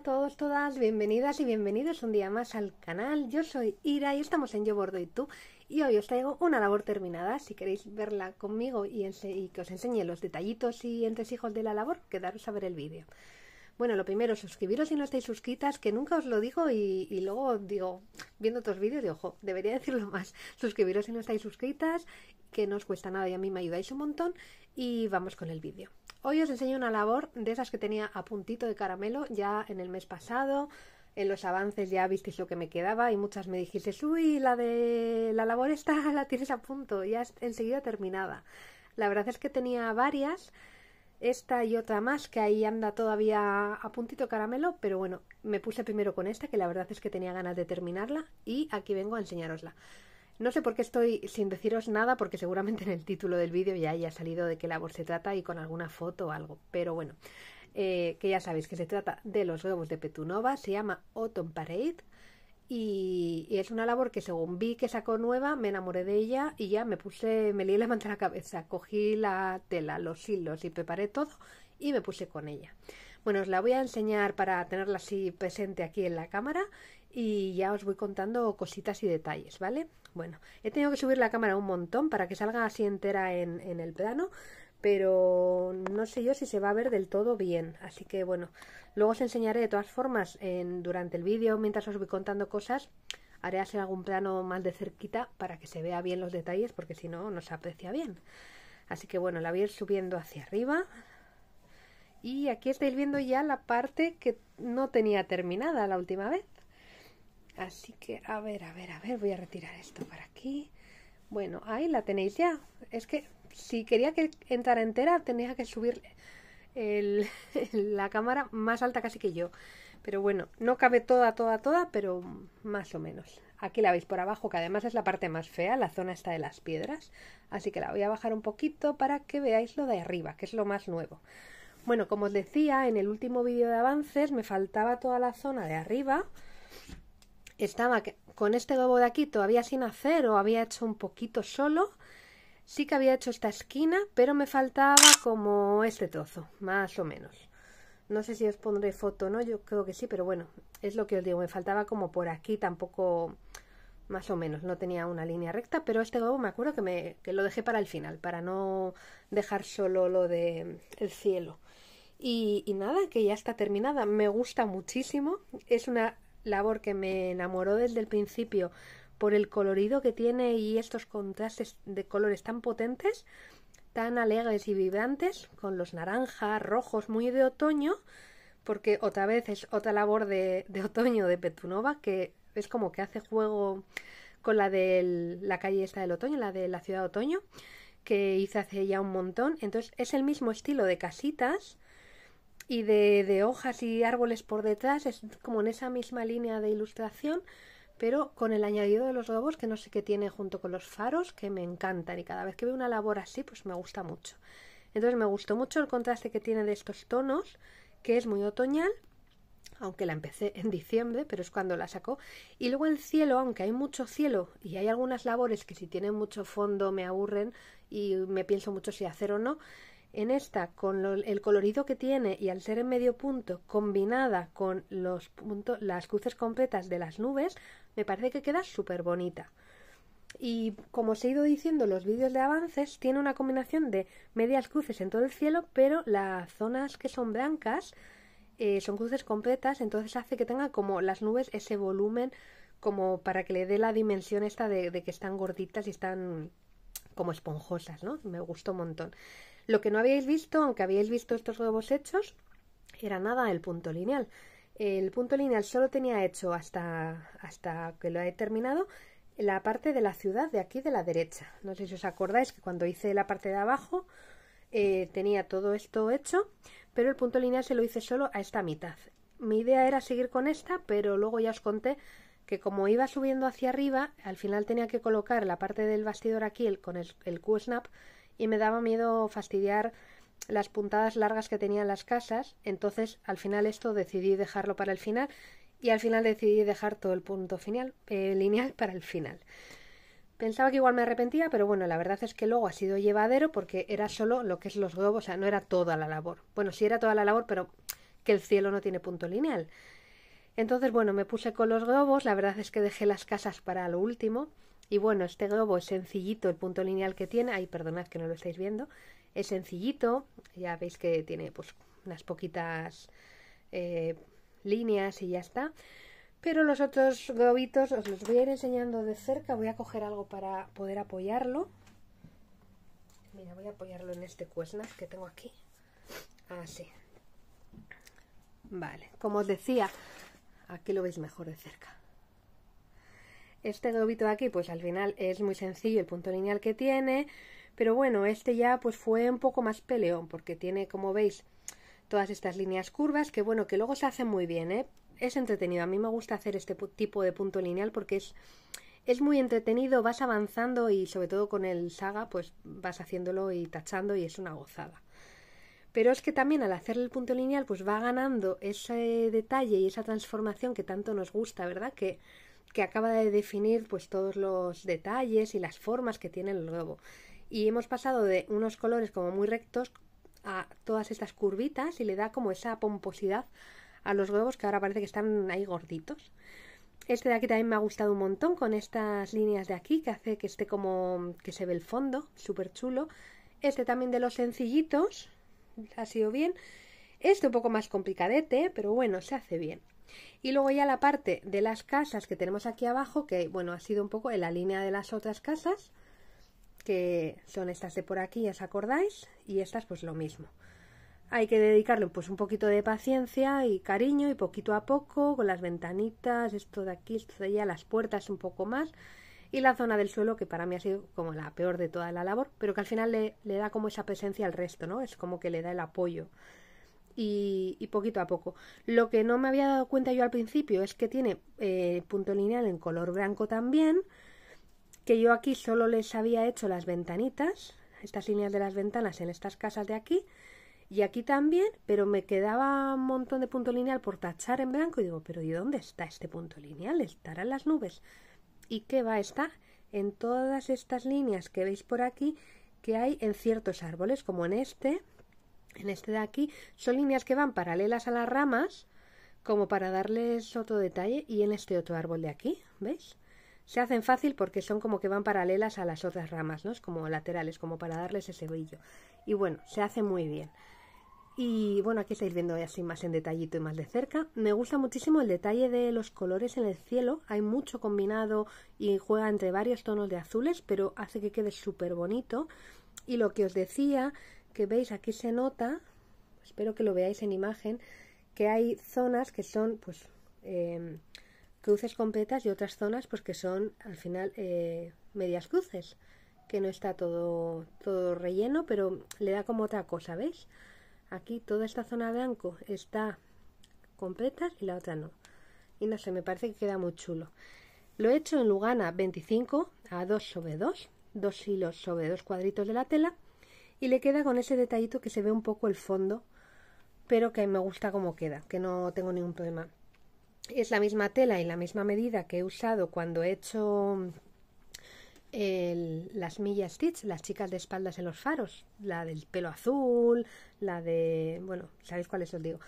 todos, todas, bienvenidas y bienvenidos un día más al canal. Yo soy Ira y estamos en Yo Bordo y Tú y hoy os traigo una labor terminada. Si queréis verla conmigo y, que os enseñe los detallitos y entresijos de la labor, quedaros a ver el vídeo. Bueno, lo primero, suscribiros si no estáis suscritas, que nunca os lo digo y, y luego digo, viendo otros vídeos, de ojo, debería decirlo más. Suscribiros si no estáis suscritas, que no os cuesta nada y a mí me ayudáis un montón. Y vamos con el vídeo. Hoy os enseño una labor de esas que tenía a puntito de caramelo ya en el mes pasado. En los avances ya visteis lo que me quedaba y muchas me dijisteis, uy, la de la labor esta la tienes a punto, ya enseguida terminada. La verdad es que tenía varias, esta y otra más, que ahí anda todavía a puntito caramelo, pero bueno, me puse primero con esta, que la verdad es que tenía ganas de terminarla y aquí vengo a enseñarosla. No sé por qué estoy sin deciros nada, porque seguramente en el título del vídeo ya haya salido de qué labor se trata y con alguna foto o algo, pero bueno, eh, que ya sabéis que se trata de los huevos de Petunova, se llama Autumn Parade y, es una labor que según vi que sacó nueva, me enamoré de ella y ya me puse, me lié la manta a la cabeza, cogí la tela, los hilos y preparé todo y me puse con ella. Bueno, os la voy a enseñar para tenerla así presente aquí en la cámara y ya os voy contando cositas y detalles, ¿vale? Bueno, he tenido que subir la cámara un montón para que salga así entera en, el plano, pero no sé yo si se va a ver del todo bien, así que bueno, luego os enseñaré de todas formas durante el vídeo, mientras os voy contando cosas, haré hacer algún plano más de cerquita para que se vea bien los detalles, porque si no, no se aprecia bien. Así que bueno, la voy a ir subiendo hacia arriba. Y aquí estáis viendo ya la parte que no tenía terminada la última vez. Así que, a ver, a ver, a ver, voy a retirar esto para aquí. Bueno, ahí la tenéis ya. Es que si quería que entrara entera, tenía que subir la cámara más alta casi que yo. Pero bueno, no cabe toda, toda, toda, pero más o menos. Aquí la veis por abajo, que además es la parte más fea, la zona está de las piedras. Así que la voy a bajar un poquito para que veáis lo de arriba, que es lo más nuevo. Bueno, como os decía, en el último vídeo de avances me faltaba toda la zona de arriba estaba con este globo de aquí todavía sin hacer o había hecho un poquito solo. Sí que había hecho esta esquina, pero me faltaba como este trozo, más o menos. No sé si os pondré foto no, yo creo que sí, pero bueno, es lo que os digo, me faltaba como por aquí tampoco, más o menos, no tenía una línea recta, pero este globo me acuerdo que, me, lo dejé para el final, para no dejar solo lo de el cielo. y nada, que ya está terminada, me gusta muchísimo, es una labor que me enamoró desde el principio por el colorido que tiene y estos contrastes de colores tan potentes, tan alegres y vibrantes, con los naranjas, rojos, muy de otoño, porque otra vez es otra labor de, de otoño de Petunova, que es como que hace juego con la de la calle esta del otoño, la de la ciudad de otoño, que hice hace ya un montón. Entonces es el mismo estilo de casitas, y de, hojas y árboles por detrás, es como en esa misma línea de ilustración, pero con el añadido de los globos que no sé qué tiene junto con los faros, que me encantan y cada vez que veo una labor así, pues me gusta mucho. Entonces me gustó mucho el contraste que tiene de estos tonos, que es muy otoñal, aunque la empecé en diciembre, pero es cuando la sacó. Y luego el cielo, aunque hay mucho cielo y hay algunas labores que si tienen mucho fondo me aburren y me pienso mucho si hacer o no, en esta, con el colorido que tiene y al ser en medio punto, combinada con los puntos, las cruces completas de las nubes, me parece que queda súper bonita. Y como os he ido diciendo los vídeos de avances, tiene una combinación de medias cruces en todo el cielo, pero las zonas que son blancas eh, son cruces completas, entonces hace que tenga como las nubes ese volumen como para que le dé la dimensión esta de, de que están gorditas y están como esponjosas, ¿no? Me gustó un montón. Lo que no habíais visto, aunque habíais visto estos robos hechos, era nada el punto lineal. El punto lineal solo tenía hecho hasta, hasta que lo he terminado la parte de la ciudad de aquí de la derecha. No sé si os acordáis que cuando hice la parte de abajo eh, tenía todo esto hecho, pero el punto lineal se lo hice solo a esta mitad. Mi idea era seguir con esta, pero luego ya os conté que como iba subiendo hacia arriba, al final tenía que colocar la parte del bastidor aquí con el, el Q-Snap y me daba miedo fastidiar las puntadas largas que tenían las casas, entonces al final esto decidí dejarlo para el final y al final decidí dejar todo el punto final eh, lineal para el final. Pensaba que igual me arrepentía, pero bueno, la verdad es que luego ha sido llevadero porque era solo lo que es los globos, o sea, no era toda la labor. Bueno, sí era toda la labor, pero que el cielo no tiene punto lineal. Entonces, bueno, me puse con los globos, la verdad es que dejé las casas para lo último y bueno, este globo es sencillito, el punto lineal que tiene, ay, perdonad que no lo estáis viendo, es sencillito, ya veis que tiene pues unas poquitas eh, líneas y ya está. Pero los otros globitos os los voy a ir enseñando de cerca, voy a coger algo para poder apoyarlo. Mira, voy a apoyarlo en este cuesnas que tengo aquí. Así. Vale, como os decía, aquí lo veis mejor de cerca. Este globito aquí, pues al final es muy sencillo el punto lineal que tiene, pero bueno, este ya pues fue un poco más peleón, porque tiene, como veis, todas estas líneas curvas, que bueno, que luego se hacen muy bien, ¿eh? Es entretenido, a mí me gusta hacer este tipo de punto lineal porque es, es muy entretenido, vas avanzando y sobre todo con el saga, pues vas haciéndolo y tachando y es una gozada pero es que también al hacer el punto lineal pues va ganando ese detalle y esa transformación que tanto nos gusta, ¿verdad? Que que acaba de definir pues todos los detalles y las formas que tiene el huevo Y hemos pasado de unos colores como muy rectos a todas estas curvitas y le da como esa pomposidad a los huevos que ahora parece que están ahí gorditos. Este de aquí también me ha gustado un montón con estas líneas de aquí que hace que esté como que se ve el fondo, súper chulo. Este también de los sencillitos, ha sido bien. Este un poco más complicadete, pero bueno, se hace bien. Y luego ya la parte de las casas que tenemos aquí abajo, que bueno, ha sido un poco en la línea de las otras casas, que son estas de por aquí, ya os acordáis, y estas pues lo mismo. Hay que dedicarle pues un poquito de paciencia y cariño y poquito a poco, con las ventanitas, esto de aquí, esto de allá, las puertas un poco más, y la zona del suelo que para mí ha sido como la peor de toda la labor, pero que al final le, le da como esa presencia al resto, ¿no? Es como que le da el apoyo y, poquito a poco. Lo que no me había dado cuenta yo al principio es que tiene eh, punto lineal en color blanco también, que yo aquí solo les había hecho las ventanitas, estas líneas de las ventanas en estas casas de aquí, y aquí también, pero me quedaba un montón de punto lineal por tachar en blanco y digo, pero ¿y dónde está este punto lineal? estarán las nubes. ¿Y qué va a estar? En todas estas líneas que veis por aquí que hay en ciertos árboles, como en este, en este de aquí, son líneas que van paralelas a las ramas, como para darles otro detalle, y en este otro árbol de aquí, ¿veis? Se hacen fácil porque son como que van paralelas a las otras ramas, ¿no? como laterales, como para darles ese brillo. Y bueno, se hace muy bien. Y bueno, aquí estáis viendo así más en detallito y más de cerca. Me gusta muchísimo el detalle de los colores en el cielo. Hay mucho combinado y juega entre varios tonos de azules, pero hace que quede súper bonito. Y lo que os decía que veis aquí se nota, espero que lo veáis en imagen, que hay zonas que son pues em, cruces completas y otras zonas pues que son al final eh, medias cruces, que no está todo, todo relleno, pero le da como otra cosa, ¿veis? Aquí toda esta zona blanco está completa y la otra no. Y no sé, me parece que queda muy chulo. Lo he hecho en Lugana 25 a 2 sobre 2, dos hilos sobre dos cuadritos de la tela y le queda con ese detallito que se ve un poco el fondo, pero que me gusta como queda, que no tengo ningún problema. Es la misma tela y la misma medida que he usado cuando he hecho las millas Stitch, las chicas de espaldas en los faros, la del pelo azul, la de... bueno, ¿sabéis cuáles os digo?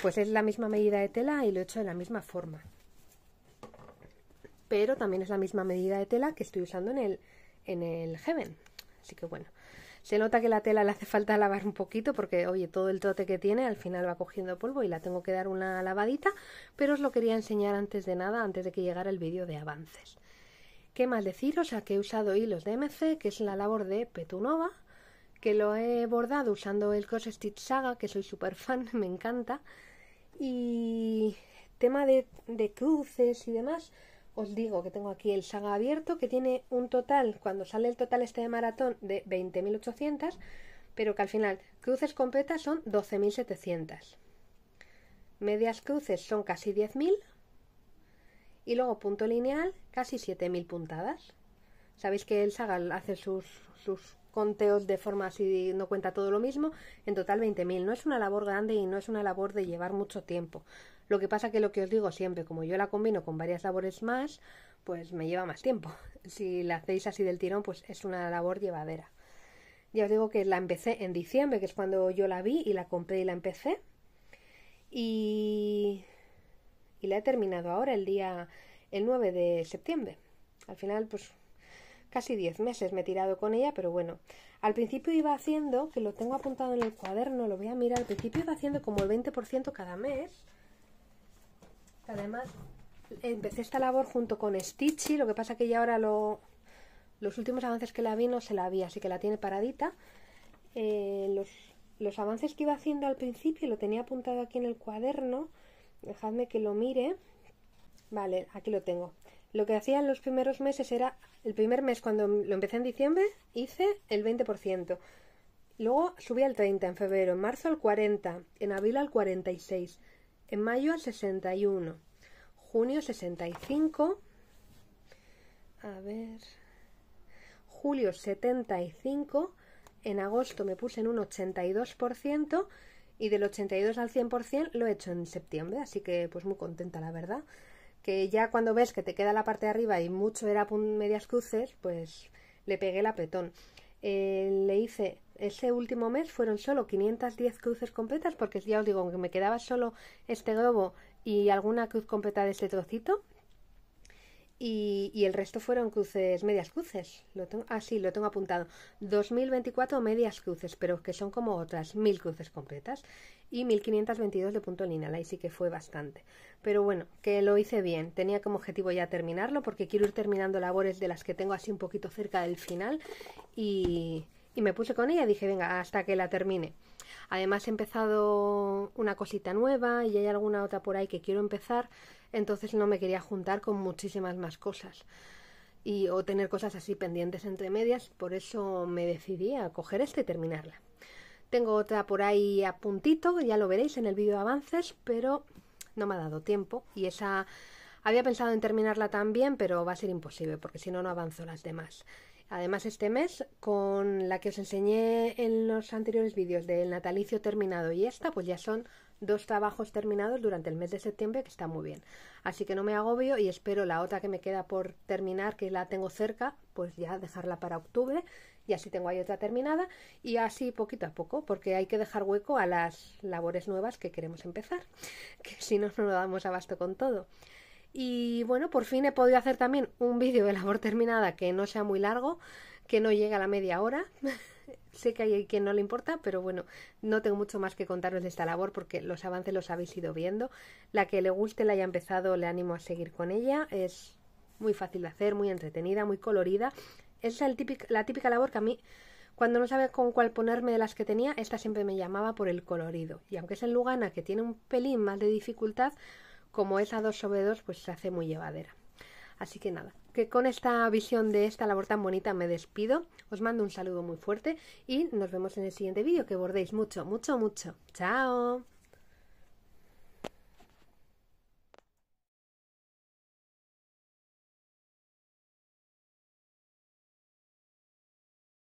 Pues es la misma medida de tela y lo he hecho de la misma forma. Pero también es la misma medida de tela que estoy usando en el, en el Heaven. Así que bueno, se nota que la tela le hace falta lavar un poquito porque, oye, todo el trote que tiene al final va cogiendo polvo y la tengo que dar una lavadita, pero os lo quería enseñar antes de nada, antes de que llegara el vídeo de avances. ¿Qué más deciros? A que he usado hilos de MC, que es la labor de Petunova, que lo he bordado usando el Cross Stitch Saga, que soy súper fan, me encanta. Y tema de cruces y demás, os digo que tengo aquí el saga abierto que tiene un total, cuando sale el total este de maratón, de 20.800, pero que al final cruces completas son 12.700. Medias cruces son casi 10.000 y luego punto lineal casi 7.000 puntadas. Sabéis que el saga hace sus, sus conteos de forma así no cuenta todo lo mismo, en total 20.000. No es una labor grande y no es una labor de llevar mucho tiempo. Lo que pasa que lo que os digo siempre, como yo la combino con varias labores más, pues me lleva más tiempo. Si la hacéis así del tirón, pues es una labor llevadera. Ya os digo que la empecé en diciembre, que es cuando yo la vi y la compré y la empecé. Y, y la he terminado ahora, el día el 9 de septiembre. Al final, pues casi 10 meses me he tirado con ella, pero bueno, al principio iba haciendo, que lo tengo apuntado en el cuaderno, lo voy a mirar, al principio iba haciendo como el 20% cada mes. Además, empecé esta labor junto con Stitchy, lo que pasa que ya ahora lo, los últimos avances que la vi no se la vi, así que la tiene paradita. Eh, los, los avances que iba haciendo al principio, lo tenía apuntado aquí en el cuaderno, dejadme que lo mire. Vale, aquí lo tengo. Lo que hacía en los primeros meses era, el primer mes cuando lo empecé en diciembre, hice el 20%. Luego subí al 30 en febrero, en marzo al 40, en abril al 46, en mayo al 61, junio 65, a ver, julio 75, en agosto me puse en un 82% y del 82 al 100% lo he hecho en septiembre, así que pues muy contenta la verdad que ya cuando ves que te queda la parte de arriba y mucho era medias cruces, pues le pegué el apretón. Eh, le hice ese último mes fueron solo 510 cruces completas porque ya os digo que me quedaba solo este globo y alguna cruz completa de este trocito y, el resto fueron cruces, medias cruces. Lo tengo, ah, sí, lo tengo apuntado. 2024 medias cruces, pero que son como otras, mil cruces completas. Y 1522 de punto lineal, ahí sí que fue bastante. Pero bueno, que lo hice bien. Tenía como objetivo ya terminarlo, porque quiero ir terminando labores de las que tengo así un poquito cerca del final. Y, y me puse con ella, dije, venga, hasta que la termine. Además he empezado una cosita nueva y hay alguna otra por ahí que quiero empezar, entonces no me quería juntar con muchísimas más cosas y o tener cosas así pendientes entre medias, por eso me decidí a coger esta y terminarla. Tengo otra por ahí a puntito, ya lo veréis en el vídeo de avances, pero no me ha dado tiempo y esa había pensado en terminarla también, pero va a ser imposible porque si no no avanzo las demás. Además este mes, con la que os enseñé en los anteriores vídeos del natalicio terminado y esta, pues ya son dos trabajos terminados durante el mes de septiembre que está muy bien. Así que no me agobio y espero la otra que me queda por terminar, que la tengo cerca, pues ya dejarla para octubre y así tengo ahí otra terminada y así poquito a poco, porque hay que dejar hueco a las labores nuevas que queremos empezar, que si no, no lo damos abasto con todo. Y bueno, por fin he podido hacer también un vídeo de labor terminada que no sea muy largo, que no llegue a la media hora. sé que hay quien no le importa, pero bueno, no tengo mucho más que contaros de esta labor porque los avances los habéis ido viendo. La que le guste, la haya empezado, le animo a seguir con ella. Es muy fácil de hacer, muy entretenida, muy colorida. Es la típica labor que a mí, cuando no sabía con cuál ponerme de las que tenía, esta siempre me llamaba por el colorido. Y aunque es en Lugana que tiene un pelín más de dificultad, como es a dos sobre dos, pues se hace muy llevadera. Así que nada, que con esta visión de esta labor tan bonita me despido, os mando un saludo muy fuerte y nos vemos en el siguiente vídeo, que bordéis mucho, mucho, mucho. ¡Chao!